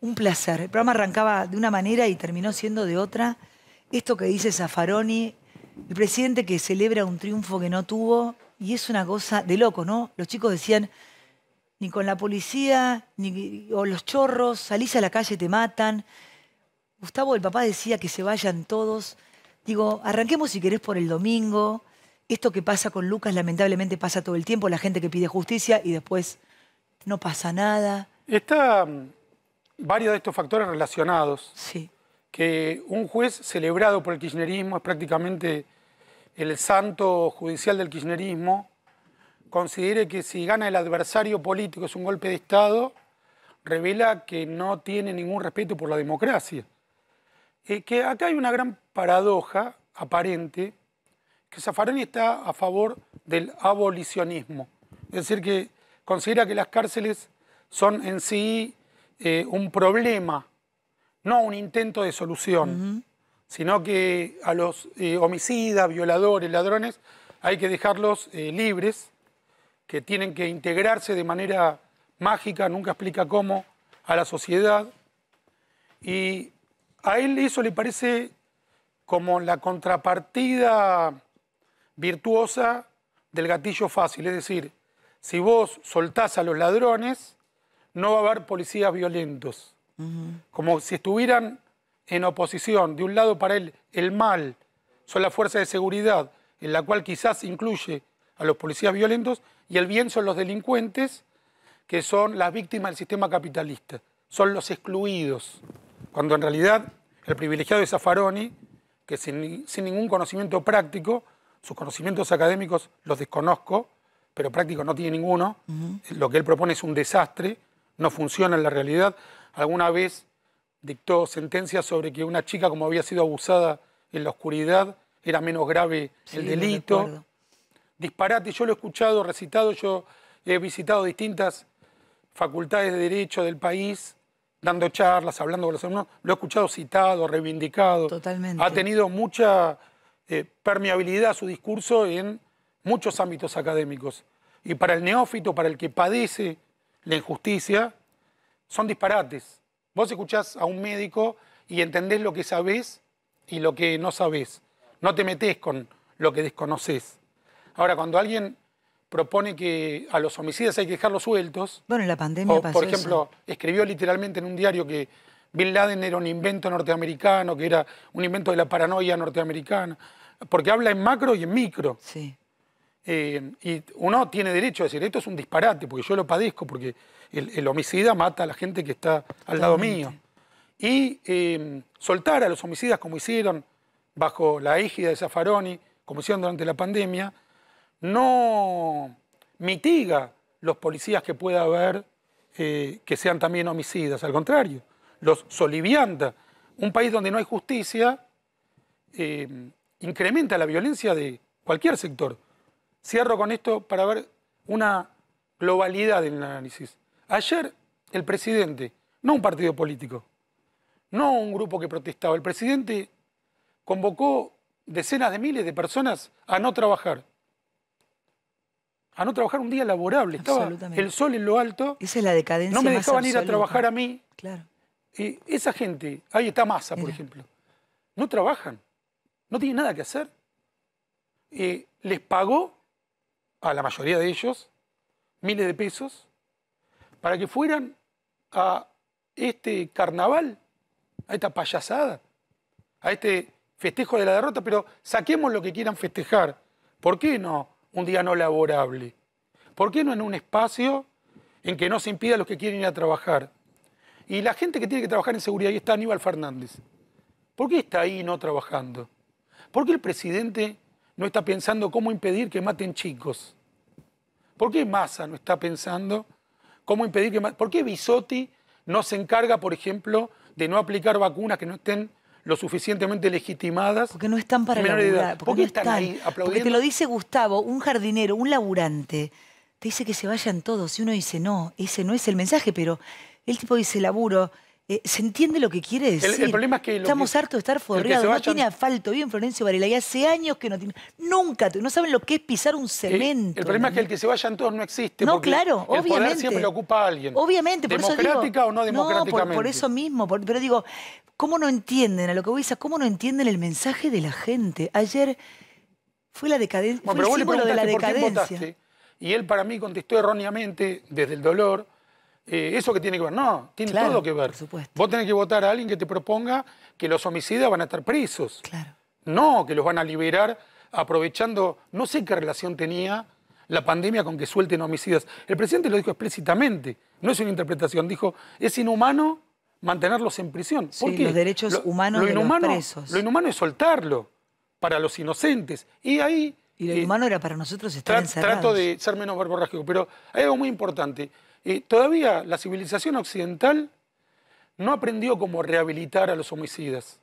Un placer. El programa arrancaba de una manera y terminó siendo de otra. Esto que dice Zaffaroni, el presidente que celebra un triunfo que no tuvo, y es una cosa de loco, ¿no? Los chicos decían, ni con la policía, ni o los chorros, salís a la calle te matan. Gustavo, el papá, decía que se vayan todos. Digo, arranquemos si querés por el domingo. Esto que pasa con Lucas lamentablemente pasa todo el tiempo, la gente que pide justicia y después no pasa nada. Está varios de estos factores relacionados. Sí. Que un juez celebrado por el kirchnerismo es prácticamente el santo judicial del kirchnerismo, considere que si gana el adversario político es un golpe de Estado, revela que no tiene ningún respeto por la democracia. Y eh, que acá hay una gran paradoja aparente, que Zaffaroni está a favor del abolicionismo, es decir, que considera que las cárceles son en sí eh, un problema, no un intento de solución, sino que a los eh, homicidas, violadores, ladrones, hay que dejarlos eh, libres, que tienen que integrarse de manera mágica, nunca explica cómo, a la sociedad. Y a él eso le parece como la contrapartida virtuosa del gatillo fácil, es decir, si vos soltás a los ladrones, no va a haber policías violentos. Como si estuvieran en oposición, de un lado para él el mal, son las fuerzas de seguridad, en la cual quizás incluye a los policías violentos, y el bien son los delincuentes, que son las víctimas del sistema capitalista, son los excluidos, cuando en realidad el privilegiado es Zaffaroni, que sin, ningún conocimiento práctico, sus conocimientos académicos los desconozco, pero práctico no tiene ninguno. Lo que él propone es un desastre no funciona en la realidad. Alguna vez dictó sentencia sobre que una chica, como había sido abusada en la oscuridad, era menos grave el delito. Disparate, yo lo he escuchado, recitado, yo he visitado distintas facultades de derecho del país, dando charlas, hablando con los alumnos, lo he escuchado citado, reivindicado. Totalmente. Ha tenido mucha eh, permeabilidad su discurso en muchos ámbitos académicos. Y para el neófito, para el que padece la injusticia, son disparates. Vos escuchás a un médico y entendés lo que sabés y lo que no sabés. No te metés con lo que desconoces. Ahora, cuando alguien propone que a los homicidas hay que dejarlos sueltos. Bueno, la pandemia Por ejemplo, escribió literalmente en un diario que Bin Laden era un invento norteamericano, que era un invento de la paranoia norteamericana. Porque habla en macro y en micro. Sí. Eh, y uno tiene derecho a decir, esto es un disparate, porque yo lo padezco, porque el, homicida mata a la gente que está al lado mío. Y em, soltar a los homicidas como hicieron bajo la égida de Zaffaroni, como hicieron durante la pandemia, no mitiga los policías que pueda haber eh, que sean también homicidas. Al contrario, los solivianta. Un país donde no hay justicia em, incrementa la violencia de cualquier sector Cierro con esto para ver una globalidad en el análisis. Ayer el presidente, no un partido político, no un grupo que protestaba, el presidente convocó decenas de miles de personas a no trabajar. A no trabajar un día laborable. Estaba el sol en lo alto. Esa es la decadencia. No me dejaban ir a trabajar a mí. Claro. Y esa gente, ahí está Massa, por ejemplo, no trabajan, no tienen nada que hacer. Eh, les pagó a la mayoría de ellos miles de pesos para que fueran a este carnaval, a esta payasada, a este festejo de la derrota, pero saquemos lo que quieran festejar. ¿Por qué no un día no laborable? ¿Por qué no en un espacio en que no se impida a los que quieren ir a trabajar? Y la gente que tiene que trabajar en seguridad, ahí está Aníbal Fernández. ¿Por qué está ahí no trabajando? ¿Por qué el presidente no está pensando cómo impedir que maten chicos? ¿Por qué Massa no está pensando cómo impedir que maten? ¿Por qué Bisotti no se encarga, por ejemplo, de no aplicar vacunas que no estén lo suficientemente legitimadas. Porque no están para la ¿Por ahí Porque te lo dice Gustavo, un jardinero, un laburante, te dice que se vayan todos y uno dice, no, ese no es el mensaje, pero el tipo dice, laburo, eh, se entiende lo que quiere decir. El, problema que Estamos hartos de estar forreados. No tiene asfalto. Vive en Florencio Varela y hace años que no tiene. Nunca. No saben lo que es pisar un cemento. El, problema es que el que se vayan todos no existe. No, claro, el obviamente. siempre lo ocupa alguien. Obviamente, por eso ¿Democrática o no democráticamente? No, por, eso mismo. pero digo, ¿cómo no entienden a lo que a dices? ¿Cómo no entienden el mensaje de la gente? Ayer fue la decadencia. fue el símbolo de la decadencia. Y él para mí contestó erróneamente desde el dolor eh, ¿eso que tiene que ver? No, tiene todo que ver. Vos tenés que votar a alguien que te proponga que los homicidas van a estar presos. Claro. No, que los van a liberar aprovechando, no sé qué relación tenía la pandemia con que suelten homicidas. El presidente lo dijo explícitamente, no es una interpretación, dijo, es inhumano mantenerlos en prisión. porque los derechos humanos lo inhumano, presos. Lo inhumano es soltarlo para los inocentes. Y ahí... Y lo eh, inhumano era para nosotros estar Trato de ser menos verborrágico, pero hay algo muy importante todavía la civilización occidental no aprendió cómo rehabilitar a los homicidas.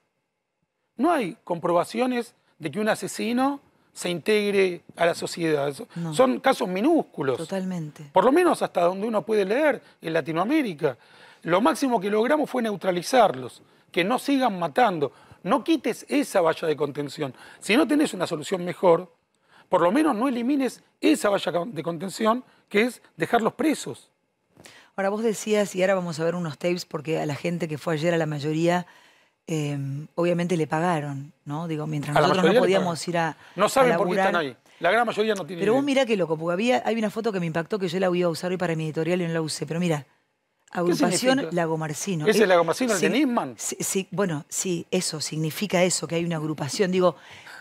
No hay comprobaciones de que un asesino se integre a la sociedad. Son casos minúsculos. Totalmente. Por lo menos hasta donde uno puede leer en Latinoamérica. Lo máximo que logramos fue neutralizarlos, que no sigan matando. No quites esa valla de contención. Si no tenés una solución mejor, por lo menos no elimines esa valla de contención, que es dejarlos presos. Ahora vos decías, y ahora vamos a ver unos tapes, porque a la gente que fue ayer, a la mayoría, em, obviamente le pagaron, ¿no? Digo, mientras nosotros no podíamos ir a. No saben por qué están ahí. La gran mayoría no tiene. Pero vos mirá qué loco, porque había, hay una foto que me impactó que yo la voy a usar hoy para mi editorial y no la usé. Pero mira, agrupación Lagomarcino. ¿Ese es Lagomarcino, el de Nisman? Sí, bueno, sí, eso, significa eso, que hay una agrupación. Digo,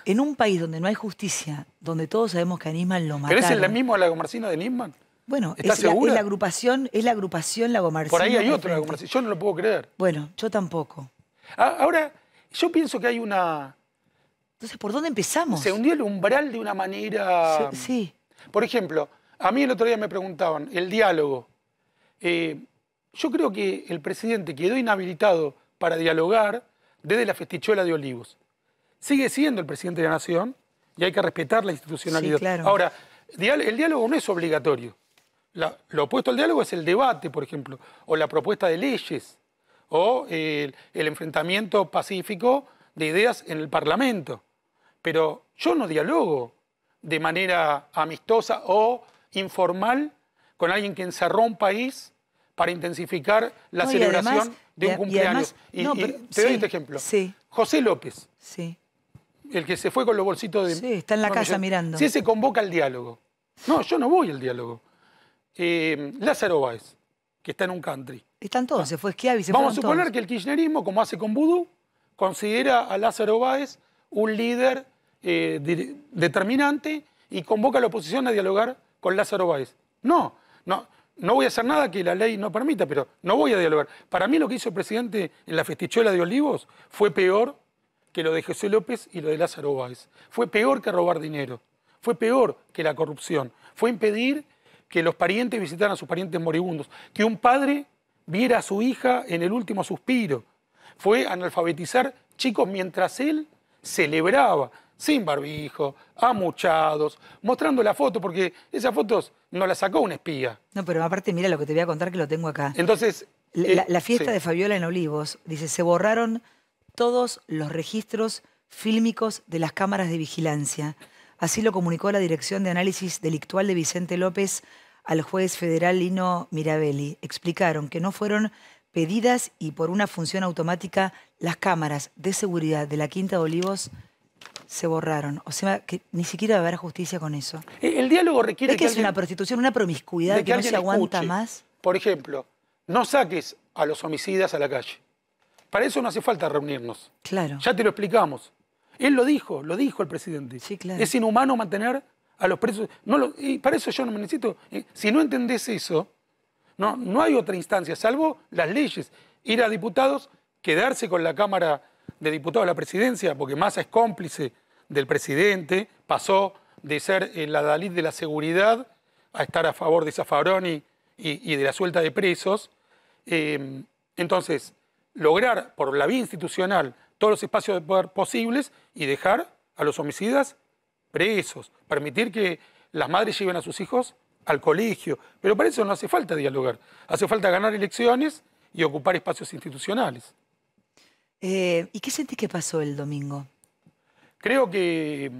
en un país donde no hay justicia, donde todos sabemos que a Nisman lo mataron. ¿Pero es el mismo Lagomarcino de Nisman? Bueno, es la, agrupación, es la agrupación Lago Por ahí hay otra agrupación, Yo no lo puedo creer. Bueno, yo tampoco. Ah, ahora, yo pienso que hay una. Entonces, ¿por dónde empezamos? Se hundió el umbral de una manera. Sí. Por ejemplo, a mí el otro día me preguntaban, el diálogo. Eh, yo creo que el presidente quedó inhabilitado para dialogar desde la festichuela de Olivos. Sigue siendo el presidente de la Nación y hay que respetar la institucionalidad. Sí, claro. Ahora, el diálogo no es obligatorio lo opuesto al diálogo es el debate, por ejemplo, o la propuesta de leyes, o el enfrentamiento pacífico de ideas en el Parlamento. Pero yo no dialogo de manera amistosa o informal con alguien que encerró un país para intensificar la celebración de un cumpleaños. te doy este ejemplo. José López. Sí. El que se fue con los bolsitos de... Sí, está en la casa mirando. Si se convoca al diálogo. No, yo no voy al diálogo. Eh, Lázaro Báez, que está en un country. Están todos, se fue Schiavi, se Vamos a suponer que el kirchnerismo, como hace con Vudú, considera a Lázaro Báez un líder eh, determinante y convoca a la oposición a dialogar con Lázaro Báez. No, no, no voy a hacer nada que la ley no permita, pero no voy a dialogar. Para mí lo que hizo el presidente en la festichuela de Olivos fue peor que lo de José López y lo de Lázaro Báez. Fue peor que robar dinero, fue peor que la corrupción, fue impedir que los parientes visitaran a sus parientes moribundos, que un padre viera a su hija en el último suspiro. Fue analfabetizar chicos mientras él celebraba, sin barbijo, amuchados, mostrando la foto, porque esas fotos no las sacó un espía. No, pero aparte, mira lo que te voy a contar que lo tengo acá. Entonces. la, eh, fiesta de Fabiola en Olivos, dice, se borraron todos los registros fílmicos de las cámaras de vigilancia. Así lo comunicó la Dirección de Análisis Delictual de Vicente López al juez federal Lino Mirabelli. Explicaron que no fueron pedidas y por una función automática las cámaras de seguridad de la Quinta de Olivos se borraron. O sea, que ni siquiera va a haber justicia con eso. Eh, el diálogo requiere... que, es una prostitución, una promiscuidad que, no se aguanta más? Por ejemplo, no saques a los homicidas a la calle. Para eso no hace falta reunirnos. Claro. Ya te lo explicamos. Él lo dijo, lo dijo el presidente. Es inhumano mantener a los presos. No y para eso yo no me necesito. Eh, si no entendés eso, no, no hay otra instancia, salvo las leyes. Ir a diputados, quedarse con la Cámara de Diputados, de la presidencia, porque Massa es cómplice del presidente, pasó de ser el eh, adalid de la seguridad a estar a favor de zafaroni y, de la suelta de presos. Eh, entonces, lograr por la vía institucional todos los espacios de poder posibles y dejar a los homicidas presos, permitir que las madres lleven a sus hijos al colegio. Pero para eso no hace falta dialogar, hace falta ganar elecciones y ocupar espacios institucionales. Eh, ¿Y qué sentís que pasó el domingo? Creo que...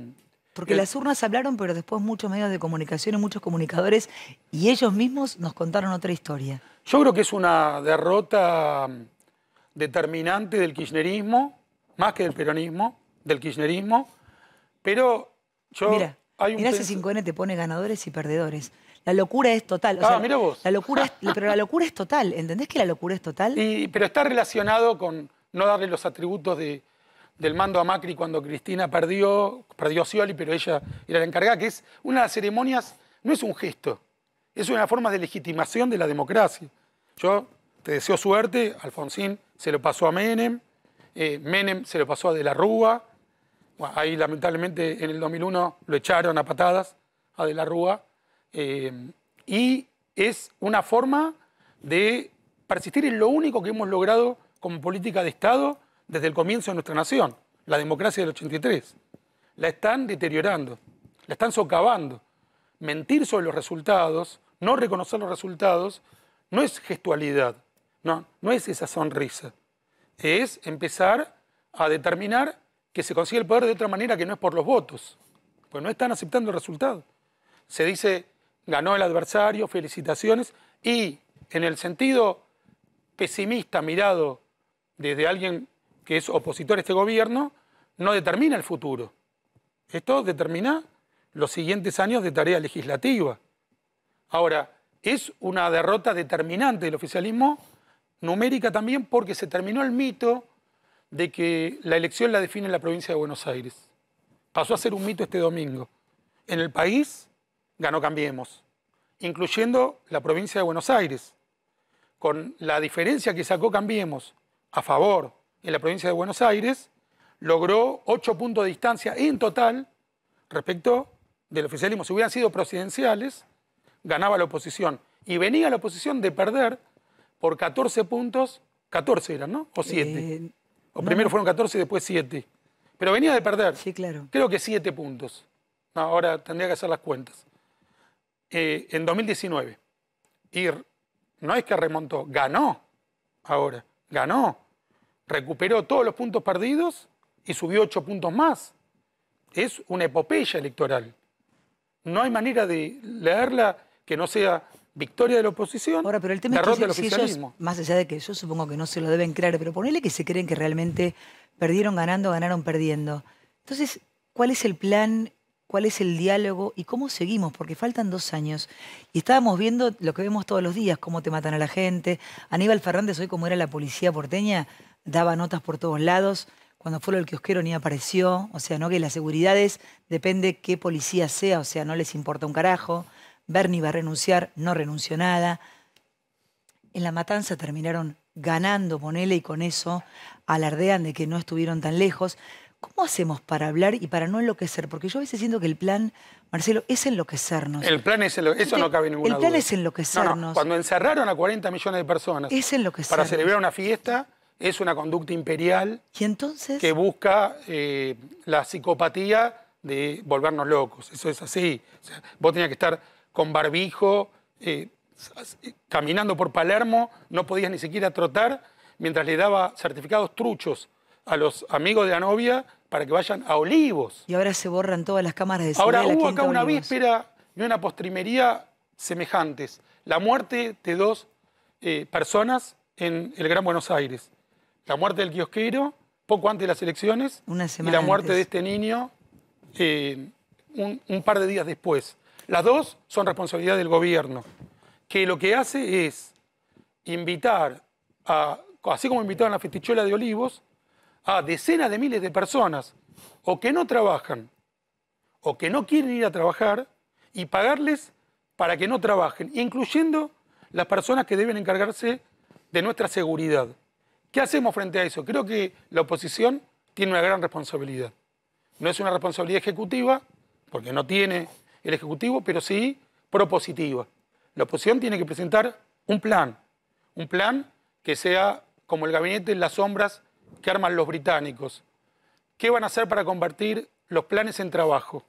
Porque eh, las urnas hablaron, pero después muchos medios de comunicación y muchos comunicadores y ellos mismos nos contaron otra historia. Yo creo que es una derrota mm, determinante del kirchnerismo más que del peronismo, del kirchnerismo, pero yo... Mira, ese 5N te pone ganadores y perdedores. La locura es total. ah, vos. La locura pero la locura es total. ¿Entendés que la locura es total? pero está relacionado con no darle los atributos del mando a Macri cuando Cristina perdió, perdió Scioli, pero ella era la encargada, que es una de las ceremonias, no es un gesto, es una forma de legitimación de la democracia. Yo te deseo suerte, Alfonsín se lo pasó a Menem, eh, Menem se lo pasó a De la Rúa, ahí lamentablemente en el 2001 lo echaron a patadas a De la Rúa, eh, y es una forma de persistir en lo único que hemos logrado como política de Estado desde el comienzo de nuestra nación, la democracia del 83. La están deteriorando, la están socavando. Mentir sobre los resultados, no reconocer los resultados, no es gestualidad, no, no es esa sonrisa es empezar a determinar que se consigue el poder de otra manera que no es por los votos, pues no están aceptando el resultado. Se dice, ganó el adversario, felicitaciones, y en el sentido pesimista mirado desde alguien que es opositor a este gobierno, no determina el futuro. Esto determina los siguientes años de tarea legislativa. Ahora, es una derrota determinante del oficialismo numérica también porque se terminó el mito de que la elección la define la provincia de Buenos Aires. Pasó a ser un mito este domingo. En el país ganó Cambiemos, incluyendo la provincia de Buenos Aires, con la diferencia que sacó Cambiemos a favor en la provincia de Buenos Aires, logró ocho puntos de distancia en total respecto del oficialismo. Si hubieran sido presidenciales, ganaba la oposición. Y venía la oposición de perder por 14 puntos, 14 eran, ¿no? O 7. Eh, o primero fueron 14 y después 7. Pero venía de perder. Sí, claro. Creo que 7 puntos. ahora tendría que hacer las cuentas. Eh, en 2019. ir no es que remontó, ganó ahora. Ganó. Recuperó todos los puntos perdidos y subió 8 puntos más. Es una epopeya electoral. No hay manera de leerla que no sea Victoria de la oposición, Ahora, pero el tema es que más allá de que yo supongo que no se lo deben creer, pero ponele que se creen que realmente perdieron ganando, ganaron perdiendo. Entonces, ¿cuál es el plan? ¿Cuál es el diálogo? ¿Y cómo seguimos? Porque faltan dos años. Y estábamos viendo lo que vemos todos los días, cómo te matan a la gente. Aníbal Fernández, hoy como era la policía porteña, daba notas por todos lados. Cuando fue lo del kiosquero ni apareció. O sea, ¿no? Que las seguridades depende qué policía sea. O sea, no les importa un carajo. Bernie va a renunciar, no renunció nada. En la matanza terminaron ganando, ponele, y con eso alardean de que no estuvieron tan lejos. ¿Cómo hacemos para hablar y para no enloquecer? Porque yo a veces siento que el plan, Marcelo, es enloquecernos. El plan es enloquecernos. Eso no cabe El plan es enloquecernos. Cuando encerraron a 40 millones de personas es para celebrar una fiesta, es una conducta imperial ¿Y entonces? que busca eh, la psicopatía de volvernos locos. Eso es así. vos tenías que estar con barbijo, eh, eh, caminando por Palermo, no podías ni siquiera trotar, mientras le daba certificados truchos a los amigos de la novia para que vayan a Olivos. Y ahora se borran todas las cámaras de seguridad. Ahora hubo acá una víspera y una postrimería semejantes. La muerte de dos eh, personas en el Gran Buenos Aires. La muerte del kiosquero, poco antes de las elecciones, y la muerte de este niño un par de días después. Las dos son responsabilidad del gobierno, que lo que hace es invitar, a, así como invitaron a la festichuela de olivos, a decenas de miles de personas, o que no trabajan, o que no quieren ir a trabajar, y pagarles para que no trabajen, incluyendo las personas que deben encargarse de nuestra seguridad. ¿Qué hacemos frente a eso? Creo que la oposición tiene una gran responsabilidad. No es una responsabilidad ejecutiva, porque no tiene el Ejecutivo, pero sí propositiva. La oposición tiene que presentar un plan, un plan que sea como el gabinete en las sombras que arman los británicos. ¿Qué van a hacer para convertir los planes en trabajo?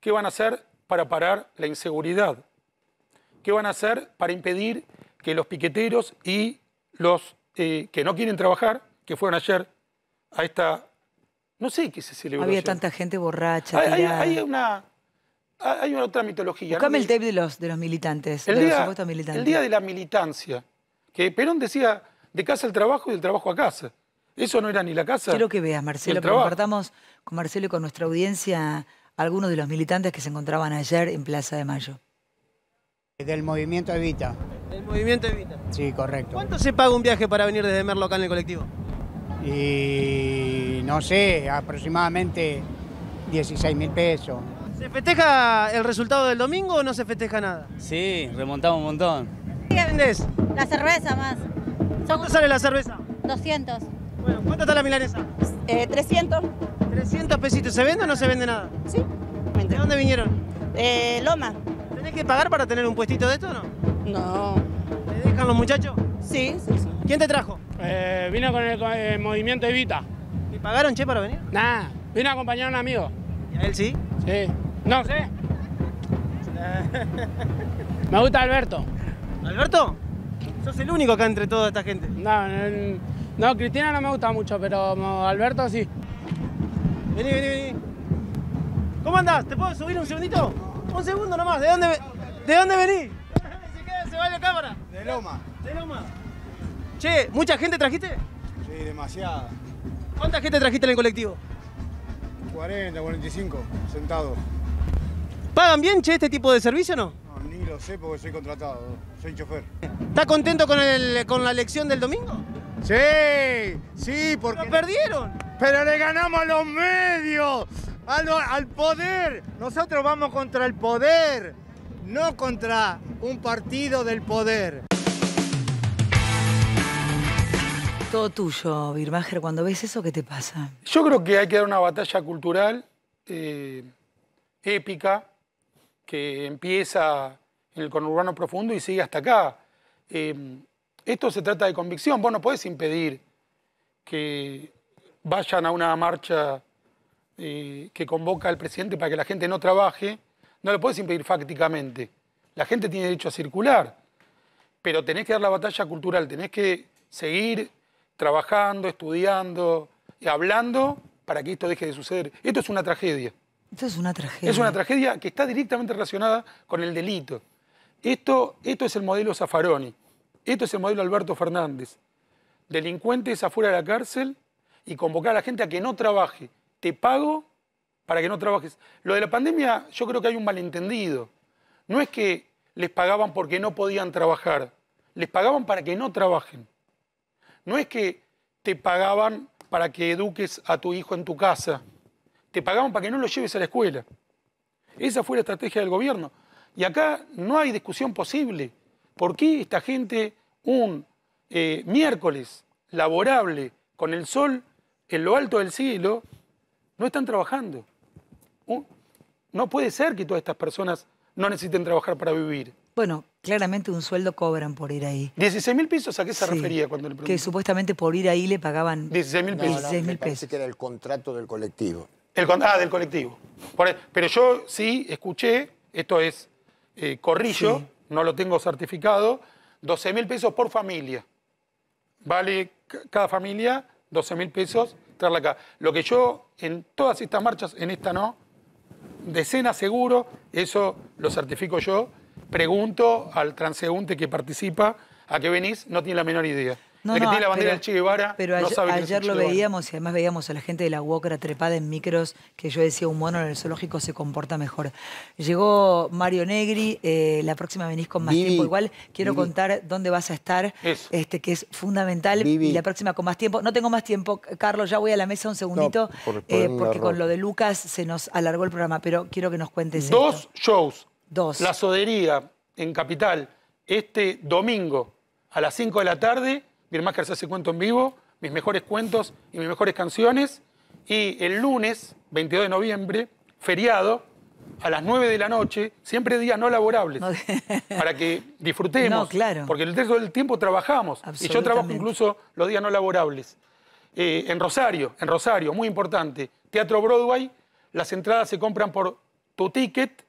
¿Qué van a hacer para parar la inseguridad? ¿Qué van a hacer para impedir que los piqueteros y los eh, que no quieren trabajar, que fueron ayer a esta... No sé qué se celebró. Había tanta gente borracha. hay una Ah, hay una otra mitología. Buscame el tape de los, de los militantes, día, los supuestos militantes. El día de la militancia, que Perón decía de casa al trabajo y del trabajo a casa. Eso no era ni la casa. Quiero que veas, Marcelo, compartamos con Marcelo y con nuestra audiencia algunos de los militantes que se encontraban ayer en Plaza de Mayo. Del movimiento Evita. Del movimiento Evita. Sí, correcto. ¿Cuánto se paga un viaje para venir desde Merlo acá en el colectivo? Y no sé, aproximadamente 16 mil pesos. ¿Se festeja el resultado del domingo o no se festeja nada? Sí, remontamos un montón. ¿Qué vendes? La cerveza más. ¿Cuánto sale la cerveza? 200. Bueno, ¿cuánto está la milanesa? Eh, 300. 300 pesitos. ¿Se vende o no se vende nada? Sí. ¿De dónde vinieron? Eh, Loma. ¿Tenés que pagar para tener un puestito de esto o no? No. ¿Te dejan los muchachos? Sí, ¿Quién te trajo? Eh, con el, movimiento Evita. ¿Y pagaron, che, para venir? Nada. Vine a acompañar a un amigo. ¿Y a él sí? Sí. No sé. Me gusta Alberto. ¿Alberto? ¿Sos el único acá entre toda esta gente? No, no, Cristina no me gusta mucho, pero Alberto sí. Vení, vení, vení. ¿Cómo andás? ¿Te puedo subir un segundito? Un segundo nomás. ¿De dónde, ¿de dónde venís? se, queda, se va la cámara. De Loma. De Loma. Che, ¿mucha gente trajiste? Sí, demasiada. ¿Cuánta gente trajiste en el colectivo? 40, 45 sentado. ¿Pagan bien, che, este tipo de servicio o no? No, ni lo sé porque soy contratado, soy chofer. ¿Estás contento con, con la elección del domingo? Sí, sí, porque... perdieron! Pero le ganamos a los medios, al poder. Nosotros vamos contra el poder, no contra un partido del poder. Todo tuyo, Birmajer, cuando ves eso, ¿qué te pasa? Yo creo que hay que dar una batalla cultural eh, épica, que empieza en el conurbano profundo y sigue hasta acá. Em, esto se trata de convicción. Vos no podés impedir que vayan a una marcha eh, que convoca al presidente para que la gente no trabaje. No lo podés impedir fácticamente. La gente tiene derecho a circular. Pero tenés que dar la batalla cultural, tenés que seguir trabajando, estudiando y hablando para que esto deje de suceder. Esto es una tragedia es una tragedia. Es una tragedia que está directamente relacionada con el delito. Esto, esto es el modelo Zaffaroni. Esto es el modelo Alberto Fernández. Delincuentes afuera de la cárcel y convocar a la gente a que no trabaje. Te pago para que no trabajes. Lo de la pandemia, yo creo que hay un malentendido. No es que les pagaban porque no podían trabajar. Les pagaban para que no trabajen. No es que te pagaban para que eduques a tu hijo en tu casa. Te pagaban para que no lo lleves a la escuela. Esa fue la estrategia del gobierno. Y acá no hay discusión posible. ¿Por qué esta gente un eh, miércoles laborable con el sol en lo alto del cielo no están trabajando? no puede ser que todas estas personas no necesiten trabajar para vivir. Bueno, claramente un sueldo cobran por ir ahí. ¿16 mil pesos a qué se refería cuando le pregunté? Que supuestamente por ir ahí le pagaban 16 mil pesos. que era el contrato del colectivo. El, ah, del colectivo. E, pero yo sí escuché, esto es eh, corrillo, no lo tengo certificado, 12 mil pesos por familia. Vale cada familia 12 mil pesos traerla acá. Lo que yo en todas estas marchas, en esta no, decenas seguro, eso lo certifico yo, pregunto al transeúnte que participa a qué venís, no tiene la menor idea. No, Pero ayer, lo veíamos y además veíamos a la gente de la UOCRA trepada en micros, que yo decía, un mono en el zoológico se comporta mejor. Llegó Mario Negri, eh, la próxima venís con más tiempo. Igual quiero contar dónde vas a estar, este, que es fundamental. Y la próxima con más tiempo. No tengo más tiempo, Carlos, ya voy a la mesa un segundito, eh, porque con lo de Lucas se nos alargó el programa, pero quiero que nos cuentes. Dos shows. Dos. La Sodería en Capital, este domingo a las 5 de la tarde que se hace cuento en vivo, mis mejores cuentos y mis mejores canciones. Y el lunes, 22 de noviembre, feriado, a las 9 de la noche, siempre días no laborables, para que disfrutemos. No, claro. Porque el resto del tiempo trabajamos. Y yo trabajo incluso los días no laborables. Eh, en Rosario, en Rosario, muy importante. Teatro Broadway, las entradas se compran por tu ticket,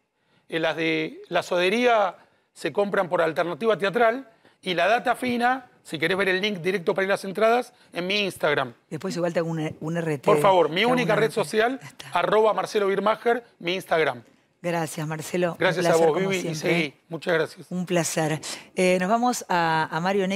eh, las de la sodería se compran por alternativa teatral y la data fina si querés ver el link directo para ir a las entradas, en mi Instagram. Después igual te hago un, RT. Por favor, mi única red social, arroba Marcelo Birmacher, mi Instagram. Gracias, Marcelo. Gracias a vos, Vivi, y seguí. ¿eh? Muchas gracias. Un placer. Eh, nos vamos a, a Mario Negri.